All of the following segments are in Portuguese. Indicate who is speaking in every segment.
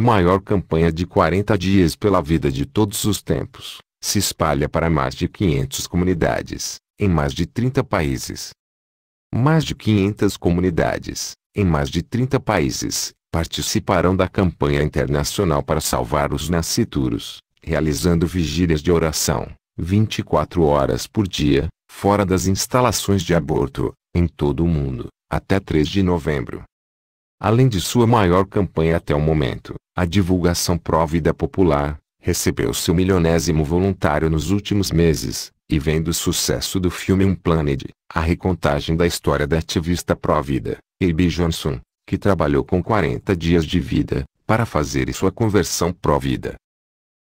Speaker 1: A maior campanha de 40 dias pela vida de todos os tempos se espalha para mais de 500 comunidades, em mais de 30 países. Mais de 500 comunidades, em mais de 30 países, participarão da campanha internacional para salvar os nascituros, realizando vigílias de oração, 24 horas por dia, fora das instalações de aborto, em todo o mundo, até 3 de novembro. Além de sua maior campanha até o momento, a divulgação pró-vida popular, recebeu seu milionésimo voluntário nos últimos meses, e vendo o sucesso do filme Um Planet, a recontagem da história da ativista pró-vida, Abby Johnson, que trabalhou com 40 dias de vida, para fazer sua conversão pró-vida.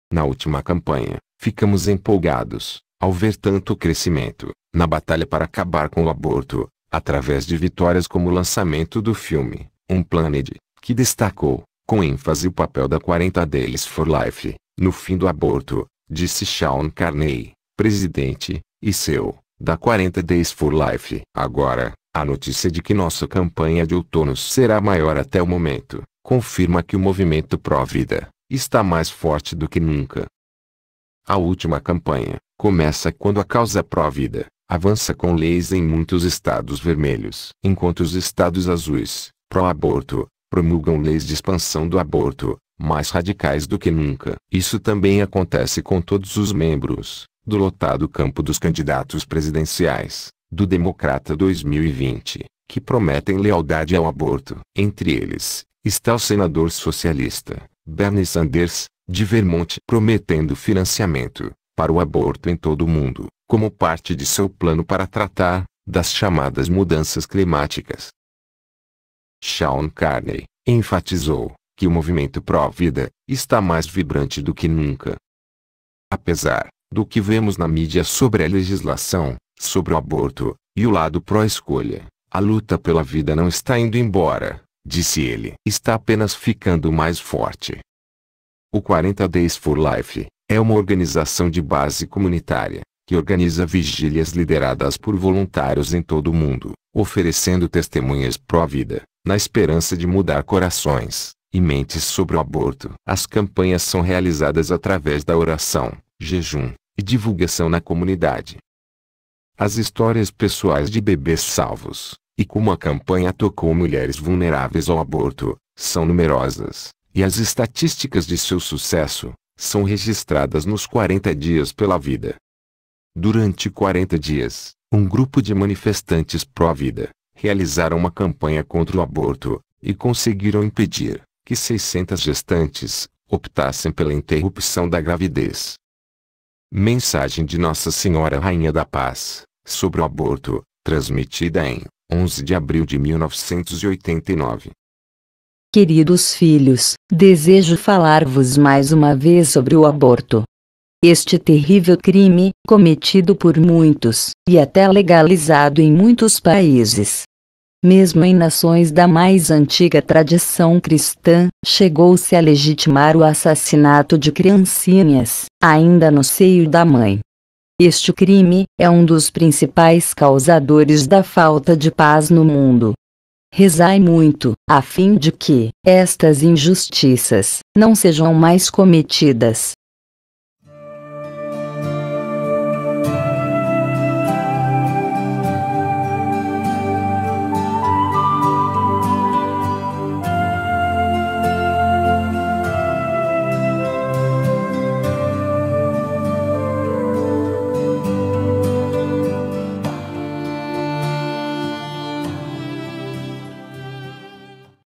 Speaker 1: Na última campanha, ficamos empolgados, ao ver tanto crescimento, na batalha para acabar com o aborto, através de vitórias como o lançamento do filme um Planet, que destacou, com ênfase o papel da 40 Days for Life, no fim do aborto, disse Sean Carney, presidente, e seu, da 40 Days for Life. Agora, a notícia de que nossa campanha de outono será maior até o momento, confirma que o movimento pró-vida está mais forte do que nunca. A última campanha começa quando a causa pró-vida avança com leis em muitos estados vermelhos, enquanto os estados azuis pró-aborto, promulgam leis de expansão do aborto, mais radicais do que nunca. Isso também acontece com todos os membros, do lotado campo dos candidatos presidenciais, do Democrata 2020, que prometem lealdade ao aborto. Entre eles, está o senador socialista, Bernie Sanders, de Vermont, prometendo financiamento para o aborto em todo o mundo, como parte de seu plano para tratar das chamadas mudanças climáticas. Sean Carney, enfatizou que o movimento pró-vida está mais vibrante do que nunca. Apesar do que vemos na mídia sobre a legislação, sobre o aborto e o lado pró-escolha, a luta pela vida não está indo embora, disse ele. Está apenas ficando mais forte. O 40 Days for Life é uma organização de base comunitária que organiza vigílias lideradas por voluntários em todo o mundo, oferecendo testemunhas pró-vida na esperança de mudar corações e mentes sobre o aborto. As campanhas são realizadas através da oração, jejum e divulgação na comunidade. As histórias pessoais de bebês salvos, e como a campanha tocou mulheres vulneráveis ao aborto, são numerosas, e as estatísticas de seu sucesso são registradas nos 40 dias pela vida. Durante 40 dias, um grupo de manifestantes pró-vida realizaram uma campanha contra o aborto, e conseguiram impedir que 600 gestantes optassem pela interrupção da gravidez. Mensagem de Nossa Senhora Rainha da Paz sobre o aborto, transmitida em 11 de abril de 1989.
Speaker 2: Queridos filhos, desejo falar-vos mais uma vez sobre o aborto. Este terrível crime, cometido por muitos, e até legalizado em muitos países, mesmo em nações da mais antiga tradição cristã, chegou-se a legitimar o assassinato de criancinhas, ainda no seio da mãe. Este crime é um dos principais causadores da falta de paz no mundo. Rezai muito, a fim de que estas injustiças não sejam mais cometidas.